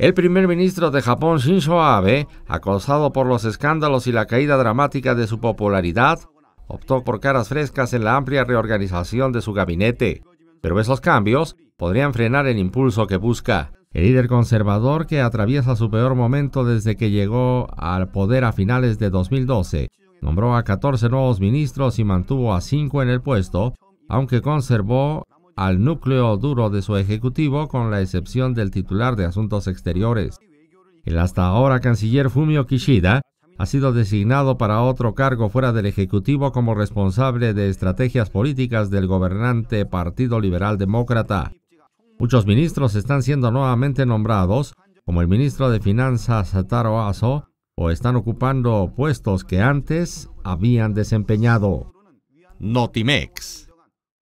El primer ministro de Japón, Shinzo Abe, acosado por los escándalos y la caída dramática de su popularidad, optó por caras frescas en la amplia reorganización de su gabinete. Pero esos cambios podrían frenar el impulso que busca. El líder conservador, que atraviesa su peor momento desde que llegó al poder a finales de 2012, nombró a 14 nuevos ministros y mantuvo a 5 en el puesto, aunque conservó al núcleo duro de su ejecutivo con la excepción del titular de Asuntos Exteriores. El hasta ahora canciller Fumio Kishida ha sido designado para otro cargo fuera del Ejecutivo como responsable de estrategias políticas del gobernante Partido Liberal Demócrata. Muchos ministros están siendo nuevamente nombrados, como el ministro de Finanzas Taro Aso, o están ocupando puestos que antes habían desempeñado. Notimex.